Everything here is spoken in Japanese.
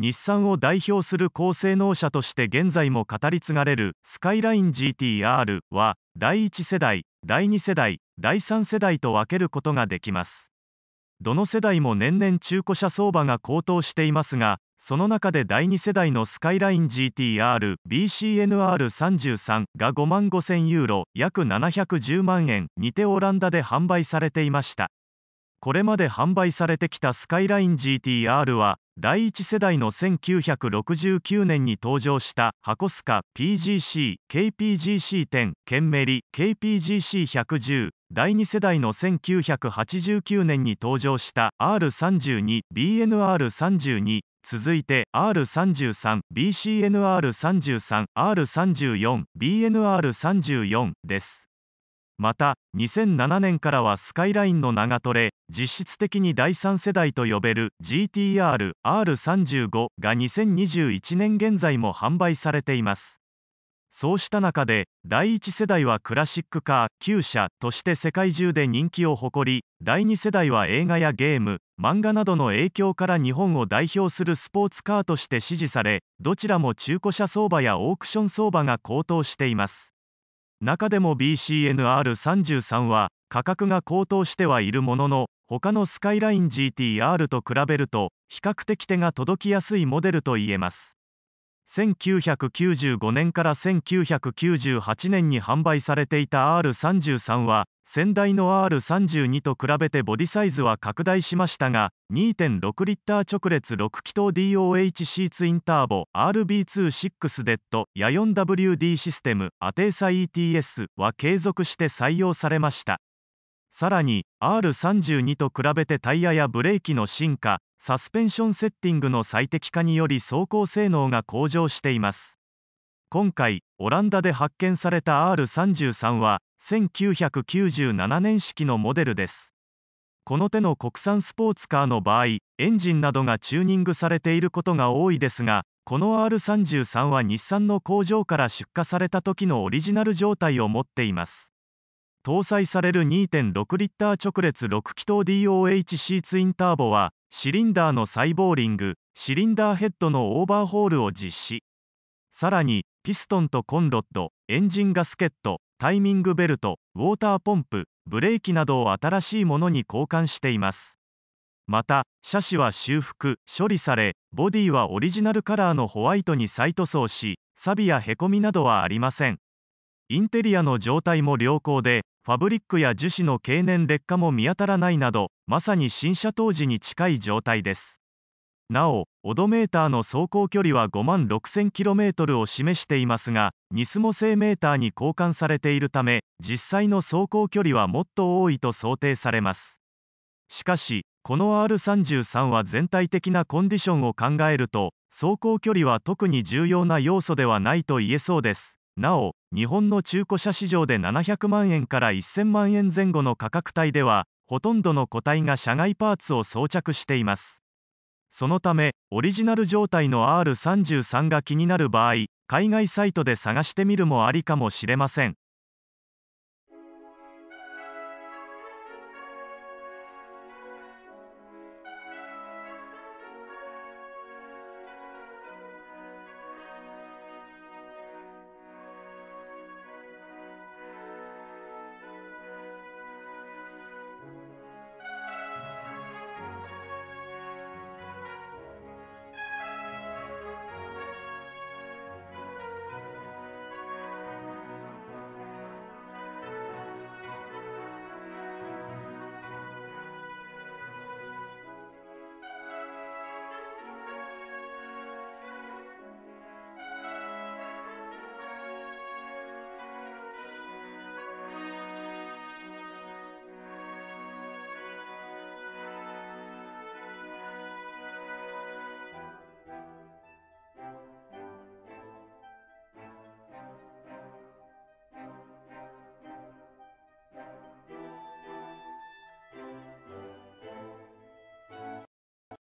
日産を代表する高性能車として現在も語り継がれるスカイライン GTR は第1世代第2世代第3世代と分けることができますどの世代も年々中古車相場が高騰していますがその中で第2世代のスカイライン GTRBCNR33 が5万5000ユーロ約710万円にてオランダで販売されていましたこれまで販売されてきたスカイライン GTR は第一世代の1969年に登場した箱スカ PGC、KPGC10、ケンメリ、KPGC110、第2世代の1989年に登場した R32、BNR32、続いて R33、BCNR33、R34、BNR34 です。また2007年からはスカイラインの長トレ実質的に第3世代と呼べる GTR-R35 が2021年現在も販売されていますそうした中で第1世代はクラシックカー旧車として世界中で人気を誇り第2世代は映画やゲーム漫画などの影響から日本を代表するスポーツカーとして支持されどちらも中古車相場やオークション相場が高騰しています中でも BCNR33 は価格が高騰してはいるものの他のスカイライン GTR と比べると比較的手が届きやすいモデルといえます1995年から1998年に販売されていた R33 は先代の R32 と比べてボディサイズは拡大しましたが2.6リッター直列6気筒 d o h シーツインターボ RB26 デッドや 4WD システムアテーサ ETS は継続して採用されましたさらに R32 と比べてタイヤやブレーキの進化サスペンションセッティングの最適化により走行性能が向上しています今回オランダで発見された R33 は1997年式のモデルですこの手の国産スポーツカーの場合エンジンなどがチューニングされていることが多いですがこの R33 は日産の工場から出荷された時のオリジナル状態を持っています搭載される2.6リッター直列6気筒 DOHC ツインターボは、シリンダーのサイボーリング、シリンダーヘッドのオーバーホールを実施。さらに、ピストンとコンロッド、エンジンガスケット、タイミングベルト、ウォーターポンプ、ブレーキなどを新しいものに交換しています。また、車種は修復、処理され、ボディはオリジナルカラーのホワイトに再塗装し、錆やへこみなどはありません。インテリアの状態も良好で、ファブリックや樹脂の経年劣化も見当たらないなど、まさに新車当時に近い状態です。なお、オドメーターの走行距離は5万 6000km を示していますが、ニスモ製メーターに交換されているため、実際の走行距離はもっと多いと想定されます。しかし、この R33 は全体的なコンディションを考えると、走行距離は特に重要な要素ではないと言えそうです。なお、日本の中古車市場で700万円から1000万円前後の価格帯ではほとんどの個体が車外パーツを装着していますそのためオリジナル状態の R33 が気になる場合海外サイトで探してみるもありかもしれません